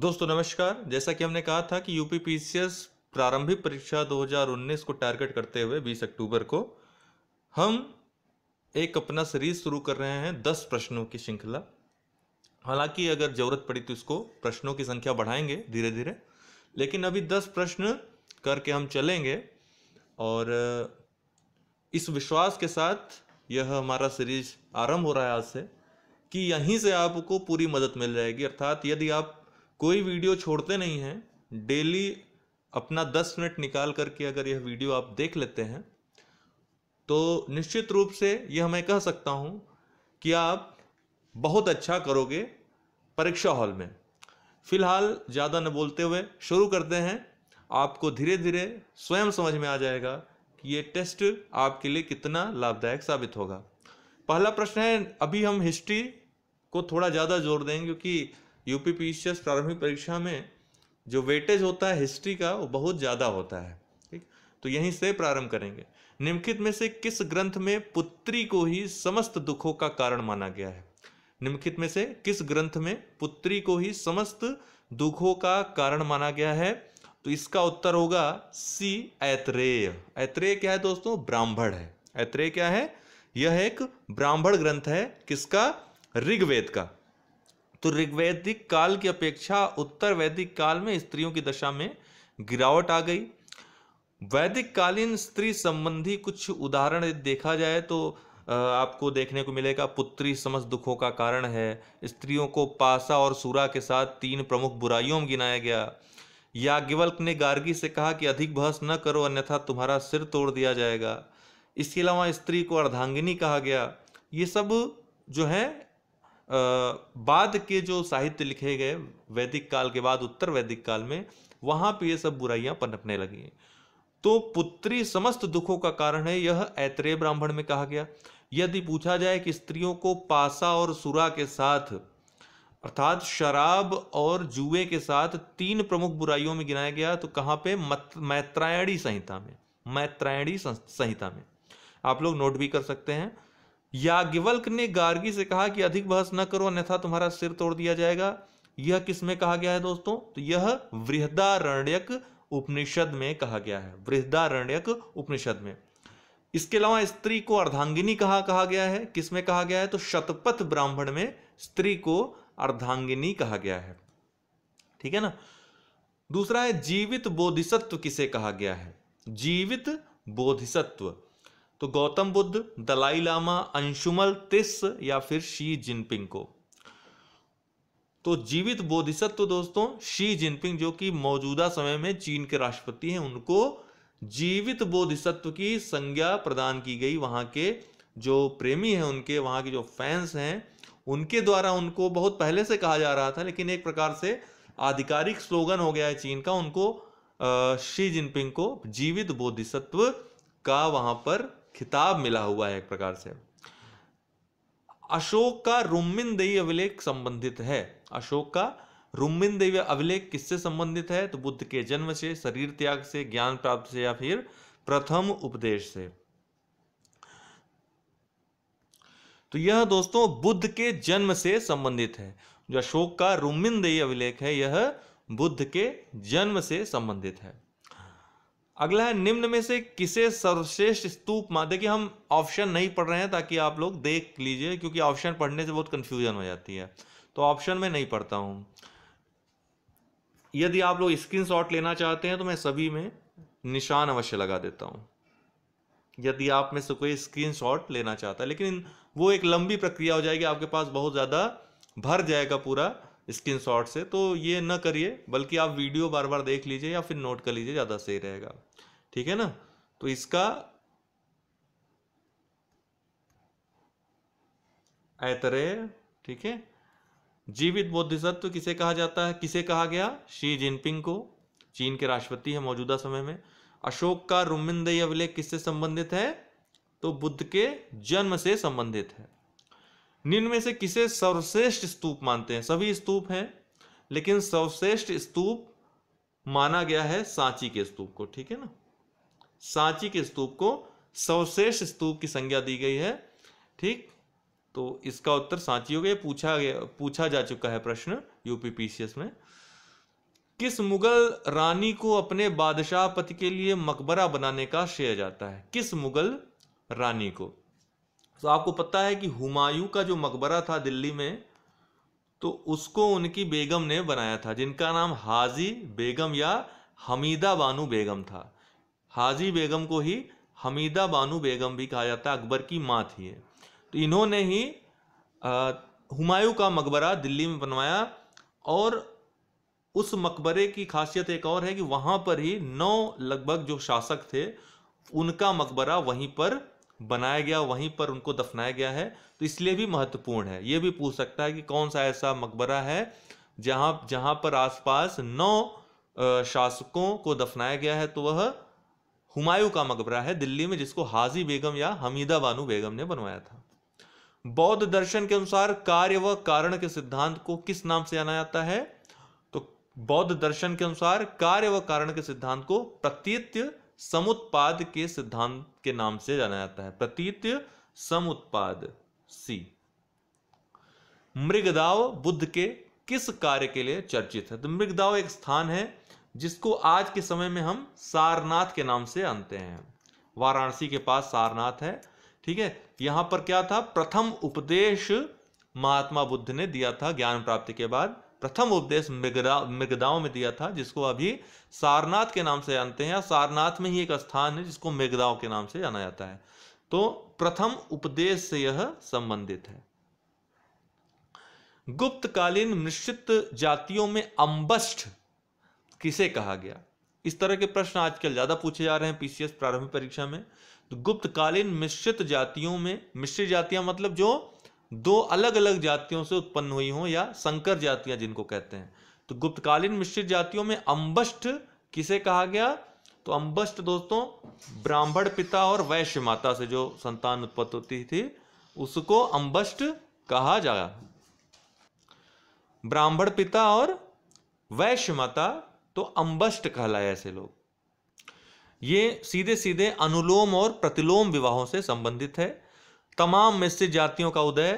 दोस्तों नमस्कार जैसा कि हमने कहा था कि यूपी पीसीएस प्रारंभिक परीक्षा 2019 को टारगेट करते हुए 20 अक्टूबर को हम एक अपना सीरीज शुरू कर रहे हैं 10 प्रश्नों की श्रृंखला हालांकि अगर ज़रूरत पड़ी तो इसको प्रश्नों की संख्या बढ़ाएंगे धीरे धीरे लेकिन अभी 10 प्रश्न करके हम चलेंगे और इस विश्वास के साथ यह हमारा सीरीज आरंभ हो रहा है आज से कि यहीं से आपको पूरी मदद मिल जाएगी अर्थात यदि आप कोई वीडियो छोड़ते नहीं हैं डेली अपना 10 मिनट निकाल करके अगर यह वीडियो आप देख लेते हैं तो निश्चित रूप से यह मैं कह सकता हूँ कि आप बहुत अच्छा करोगे परीक्षा हॉल में फिलहाल ज़्यादा न बोलते हुए शुरू करते हैं आपको धीरे धीरे स्वयं समझ में आ जाएगा कि ये टेस्ट आपके लिए कितना लाभदायक साबित होगा पहला प्रश्न है अभी हम हिस्ट्री को थोड़ा ज़्यादा जोर देंगे क्योंकि यूपी पी प्रारंभिक परीक्षा में जो वेटेज होता है हिस्ट्री का वो बहुत ज़्यादा होता है ठीक तो यहीं से प्रारंभ करेंगे निम्नलिखित में से किस ग्रंथ में पुत्री को ही समस्त दुखों का कारण माना गया है निम्नलिखित में से किस ग्रंथ में पुत्री को ही समस्त दुखों का कारण माना गया है तो इसका उत्तर होगा सी ऐत्रेय ऐत्रेय क्या है दोस्तों ब्राह्मण है ऐत्रेय क्या है यह एक ब्राह्मण ग्रंथ है किसका ऋग्वेद का तो ऋग्वैदिक काल की अपेक्षा उत्तर वैदिक काल में स्त्रियों की दशा में गिरावट आ गई वैदिक कालीन स्त्री संबंधी कुछ उदाहरण देखा जाए तो आपको देखने को मिलेगा पुत्री समस्त दुखों का कारण है स्त्रियों को पासा और सूरा के साथ तीन प्रमुख बुराइयों में गिनाया गया याज्ञवल्क ने गार्गी से कहा कि अधिक बहस न करो अन्यथा तुम्हारा सिर तोड़ दिया जाएगा इसके अलावा स्त्री को अर्धांगिनी कहा गया ये सब जो है बाद के जो साहित्य लिखे गए वैदिक काल के बाद उत्तर वैदिक काल में वहाँ पे ये सब बुराइयाँ पनपने लगी हैं तो पुत्री समस्त दुखों का कारण है यह ऐतरे ब्राह्मण में कहा गया यदि पूछा जाए कि स्त्रियों को पासा और सुरा के साथ अर्थात शराब और जुए के साथ तीन प्रमुख बुराइयों में गिनाया गया तो कहाँ पे मैत्रायणी संहिता में मैत्रायणी संहिता में आप लोग नोट भी कर सकते हैं याज्ञवल्क ने गार्गी से कहा कि अधिक बहस न करो अन्यथा तुम्हारा सिर तोड़ दिया जाएगा यह किस में कहा गया है दोस्तों तो यह वृहदारण्यक उपनिषद में कहा गया है वृहदारण्यक उपनिषद में इसके अलावा स्त्री को अर्धांगिनी कहा कहा गया है किसमें कहा गया है तो शतपथ ब्राह्मण में स्त्री को अर्धांगिनी कहा गया है ठीक है ना दूसरा है जीवित बोधिसत्व किसे कहा गया है जीवित बोधिसत्व तो गौतम बुद्ध दलाई लामा अंशुमल तिस या फिर शी जिनपिंग को तो जीवित बोधिसत्व दोस्तों शी जिनपिंग जो कि मौजूदा समय में चीन के राष्ट्रपति हैं उनको जीवित बोधिसत्व की संज्ञा प्रदान की गई वहां के जो प्रेमी हैं उनके वहां के जो फैंस हैं उनके द्वारा उनको बहुत पहले से कहा जा रहा था लेकिन एक प्रकार से आधिकारिक स्लोगन हो गया है चीन का उनको शी जिनपिंग को जीवित बोधिसत्व का वहां पर खिताब मिला हुआ है एक प्रकार से अशोक का रुम्मिन देवी अभिलेख संबंधित है अशोक का रुम्मिन देवी अभिलेख किससे संबंधित है तो बुद्ध के जन्म से शरीर त्याग से ज्ञान प्राप्त से या फिर प्रथम उपदेश से तो यह दोस्तों बुद्ध के जन्म से संबंधित है जो अशोक का रुम्मिन देवी अभिलेख है यह बुद्ध के जन्म से संबंधित है अगला है निम्न में से किसे सर्वश्रेष्ठ स्तूप मान देखिए हम ऑप्शन नहीं पढ़ रहे हैं ताकि आप लोग देख लीजिए क्योंकि ऑप्शन पढ़ने से बहुत कंफ्यूजन हो जाती है तो ऑप्शन में नहीं पढ़ता हूं यदि आप लोग स्क्रीनशॉट लेना चाहते हैं तो मैं सभी में निशान अवश्य लगा देता हूं यदि आप में से कोई स्क्रीनशॉट लेना चाहता है लेकिन वो एक लंबी प्रक्रिया हो जाएगी आपके पास बहुत ज़्यादा भर जाएगा पूरा स्क्रीन से तो ये ना करिए बल्कि आप वीडियो बार बार देख लीजिए या फिर नोट कर लीजिए ज़्यादा सही रहेगा ठीक है ना तो इसका ऐतरे ठीक है जीवित बौद्धिसत्व किसे कहा जाता है किसे कहा गया शी जिनपिंग को चीन के राष्ट्रपति है मौजूदा समय में अशोक का रुमिंदई अभिलेख किससे संबंधित है तो बुद्ध के जन्म से संबंधित है निम्न से किसे सर्वश्रेष्ठ स्तूप मानते हैं सभी स्तूप हैं लेकिन सर्वश्रेष्ठ स्तूप माना गया है सांची के स्तूप को ठीक है ना सांची के स्तूप को सर्वश्रेष्ठ स्तूप की संज्ञा दी गई है ठीक तो इसका उत्तर सांची हो गया पूछा गया पूछा जा चुका है प्रश्न पीसीएस में किस मुगल रानी को अपने बादशाह पति के लिए मकबरा बनाने का श्रेय जाता है किस मुगल रानी को तो आपको पता है कि हुमायूं का जो मकबरा था दिल्ली में तो उसको उनकी बेगम ने बनाया था जिनका नाम हाजी बेगम या हमीदा बानू बेगम था हाजी बेगम को ही हमीदा बानू बेगम भी कहा जाता है अकबर की माँ थी तो इन्होंने ही हुमायूं का मकबरा दिल्ली में बनवाया और उस मकबरे की खासियत एक और है कि वहाँ पर ही नौ लगभग जो शासक थे उनका मकबरा वहीं पर बनाया गया वहीं पर उनको दफनाया गया है तो इसलिए भी महत्वपूर्ण है ये भी पूछ सकता है कि कौन सा ऐसा मकबरा है जहां जहां पर आसपास नौ शासकों को दफनाया गया है तो वह हुमायूं का मकबरा है दिल्ली में जिसको हाजी बेगम या हमीदा बानू बेगम ने बनवाया था बौद्ध दर्शन के अनुसार कार्य व कारण के सिद्धांत को किस नाम से जाना जाता है तो बौद्ध दर्शन के अनुसार कार्य व कारण के सिद्धांत को प्रतीत्य समुत्पाद के सिद्धांत के नाम से जाना जाता है प्रतीत समुत्पाद सी मृगदाव बुद्ध के किस कार्य के लिए चर्चित है तो मृगदाव एक स्थान है जिसको आज के समय में हम सारनाथ के नाम से जानते हैं वाराणसी के पास सारनाथ है ठीक है यहां पर क्या था प्रथम उपदेश महात्मा बुद्ध ने दिया था ज्ञान प्राप्ति के बाद प्रथम उपदेश मृगदा में दिया था जिसको अभी सारनाथ के नाम से जानते हैं सारनाथ में ही एक स्थान है जिसको मृगदाओं के नाम से जाना जाता है तो प्रथम उपदेश से यह संबंधित है गुप्तकालीन मिश्रित जातियों में अम्बस्ट किसे कहा गया इस तरह के प्रश्न आजकल ज़्यादा पूछे जा रहे हैं पीसीएस प्रारंभिक परीक्षा में तो गुप्तकालीन मिश्रित जातियों में मिश्रित जातियां मतलब जो दो अलग अलग जातियों से उत्पन्न हुई हों या संकर जातियां जिनको कहते हैं तो गुप्तकालीन मिश्रित जातियों में अम्बष्ट किसे कहा गया तो अम्बष्ट दोस्तों ब्राह्मण पिता और वैश्य माता से जो संतान उत्पत्त होती थी उसको अम्बष्ट कहा जाया ब्राह्मण पिता और वैश्य माता तो अम्बष्ट कहलाए ऐसे लोग ये सीधे सीधे अनुलोम और प्रतिलोम विवाहों से संबंधित है तमाम मिश्रित जातियों का उदय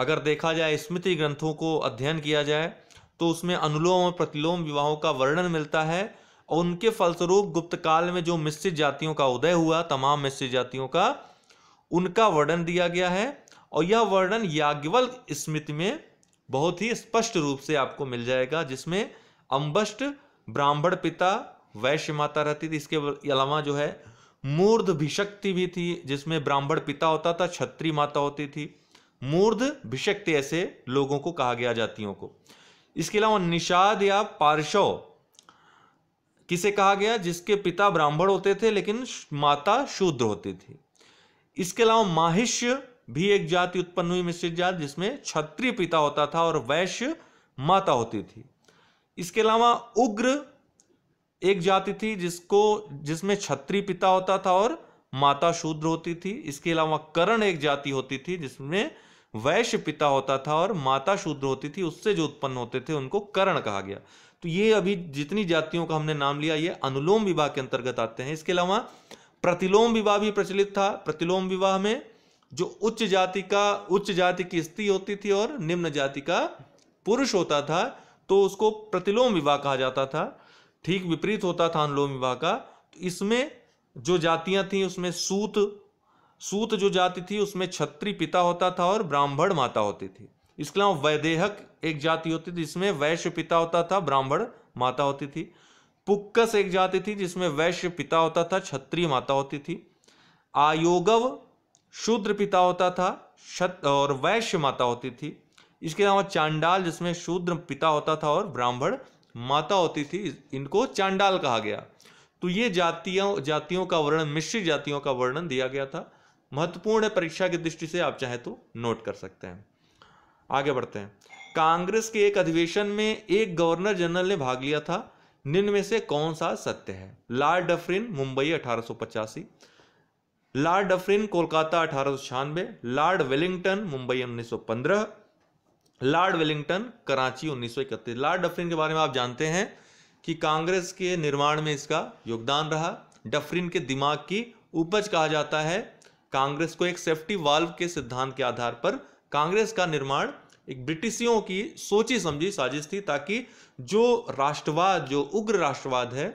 अगर देखा जाए स्मृति ग्रंथों को अध्ययन किया जाए तो उसमें अनुलोम और प्रतिलोम विवाहों का वर्णन मिलता है और उनके फलस्वरूप गुप्त काल में जो मिश्रित जातियों का उदय हुआ तमाम मिश्रित जातियों का उनका वर्णन दिया गया है और यह वर्णन याज्ञवल स्मृति में बहुत ही स्पष्ट रूप से आपको मिल जाएगा जिसमें अम्बष्ट ब्राह्मण पिता वैश्य माता रहती थी इसके अलावा जो है मूर्ध भिशक्ति भी थी जिसमें ब्राह्मण पिता होता था छत्री माता होती थी मूर्ध भिशक्ति ऐसे लोगों को कहा गया जातियों को इसके अलावा निषाद या पार्शव किसे कहा गया जिसके पिता ब्राह्मण होते थे लेकिन माता शूद्र होती थी इसके अलावा माहिष्य भी एक जाति उत्पन्न हुई मिश्रित जात जिसमें क्षत्रिय पिता होता था और वैश्य माता होती थी इसके अलावा उग्र एक जाति थी जिसको जिसमें छत्री पिता होता था और माता शूद्र होती थी इसके अलावा करण एक जाति होती थी जिसमें वैश्य पिता होता था और माता शूद्र होती थी उससे जो उत्पन्न होते थे उनको करण कहा गया तो ये अभी जितनी जातियों का हमने नाम लिया ये अनुलोम विवाह के अंतर्गत आते हैं इसके अलावा प्रतिलोम विवाह भी प्रचलित था प्रतिलोम विवाह में जो उच्च जाति का उच्च जाति की स्त्री होती थी और निम्न जाति का पुरुष होता था तो उसको प्रतिलोम विवाह कहा जाता था ठीक विपरीत होता था अनुलोम विवाह का तो इसमें जो जातियां थी उसमें सूत सूत जो जाति थी उसमें छत्री पिता होता था और ब्राह्मण माता होती थी इसके अलावा वैदेहक एक जाति होती थी जिसमें वैश्य पिता होता था ब्राह्मण माता होती थी पुक्कस एक जाति थी जिसमें वैश्य पिता होता था क्षत्रिय माता होती थी आयोगव शूद्र पिता होता था क्षत और वैश्य माता होती थी इसके अलावा चांडाल जिसमें शूद्र पिता होता था और ब्राह्मण माता होती थी इनको चांडाल कहा गया तो ये जातियों जातियों का वर्णन मिश्रित जातियों का वर्णन दिया गया था महत्वपूर्ण है परीक्षा की दृष्टि से आप चाहे तो नोट कर सकते हैं आगे बढ़ते हैं कांग्रेस के एक अधिवेशन में एक गवर्नर जनरल ने भाग लिया था निम्न में से कौन सा सत्य है लॉर्ड डफरिन मुंबई अठारह लॉर्ड डफरिन कोलकाता अठारह Lord Wellington Mumbai 1915 Lord Wellington Karachi उन्नीस लॉर्ड डफरिन के बारे में आप जानते हैं कि कांग्रेस के निर्माण में इसका योगदान रहा डफरिन के दिमाग की उपज कहा जाता है कांग्रेस को एक सेफ्टी वाल्व के सिद्धांत के आधार पर कांग्रेस का निर्माण एक ब्रिटिशियों की सोची समझी साजिश थी ताकि जो राष्ट्रवाद जो उग्र राष्ट्रवाद है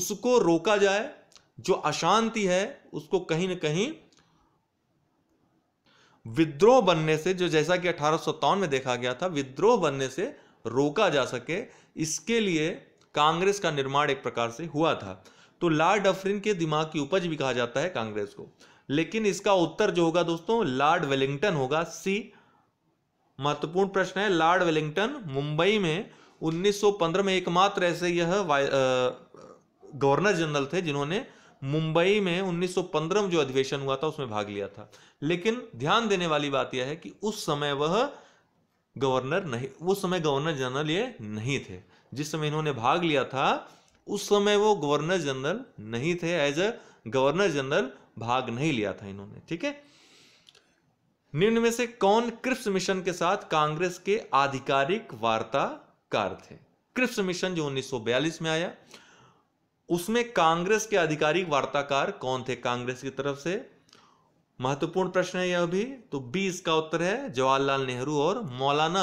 उसको रोका जाए जो अशांति है उसको कहीं ना कहीं विद्रोह बनने से जो जैसा कि अठारह में देखा गया था विद्रोह बनने से रोका जा सके इसके लिए कांग्रेस का निर्माण एक प्रकार से हुआ था तो लॉर्ड डफरिन के दिमाग की उपज भी कहा जाता है कांग्रेस को लेकिन इसका उत्तर जो होगा दोस्तों लॉर्ड वेलिंगटन होगा सी महत्वपूर्ण प्रश्न है लॉर्ड वेलिंगटन मुंबई में 1915 में एकमात्र ऐसे यह गवर्नर जनरल थे जिन्होंने मुंबई में 1915 में जो अधिवेशन हुआ था उसमें भाग लिया था लेकिन ध्यान देने वाली बात यह है कि उस समय वह गवर्नर नहीं उस समय गवर्नर जनरल ये नहीं थे जिस समय इन्होंने भाग लिया था उस समय वो गवर्नर जनरल नहीं थे एज अ गवर्नर जनरल भाग नहीं लिया था इन्होंने ठीक है निम्न में से कौन क्रिप्स मिशन के साथ कांग्रेस के आधिकारिक वार्ताकार थे क्रिप्स मिशन जो 1942 में आया उसमें कांग्रेस के आधिकारिक वार्ताकार कौन थे कांग्रेस की तरफ से महत्वपूर्ण प्रश्न है यह भी तो बी इसका उत्तर है जवाहरलाल नेहरू और मौलाना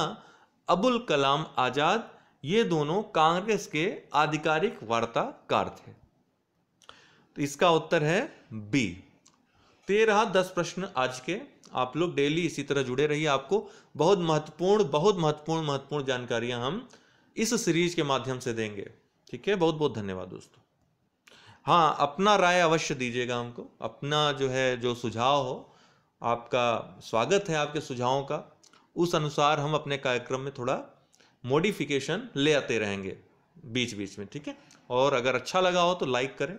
अबुल कलाम आजाद ये दोनों कांग्रेस के आधिकारिक वार्ताकार थे तो इसका उत्तर है बी तेरह तो दस प्रश्न आज के आप लोग डेली इसी तरह जुड़े रहिए आपको बहुत महत्वपूर्ण बहुत महत्वपूर्ण महत्वपूर्ण जानकारियां हम इस सीरीज के माध्यम से देंगे ठीक है बहुत बहुत धन्यवाद दोस्तों हाँ अपना राय अवश्य दीजिएगा हमको अपना जो है जो सुझाव हो आपका स्वागत है आपके सुझावों का उस अनुसार हम अपने कार्यक्रम में थोड़ा मॉडिफिकेशन ले आते रहेंगे बीच बीच में ठीक है और अगर अच्छा लगा हो तो लाइक करें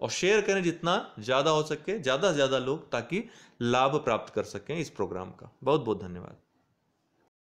और शेयर करें जितना ज़्यादा हो सके ज़्यादा से ज़्यादा लोग ताकि लाभ प्राप्त कर सकें इस प्रोग्राम का बहुत बहुत धन्यवाद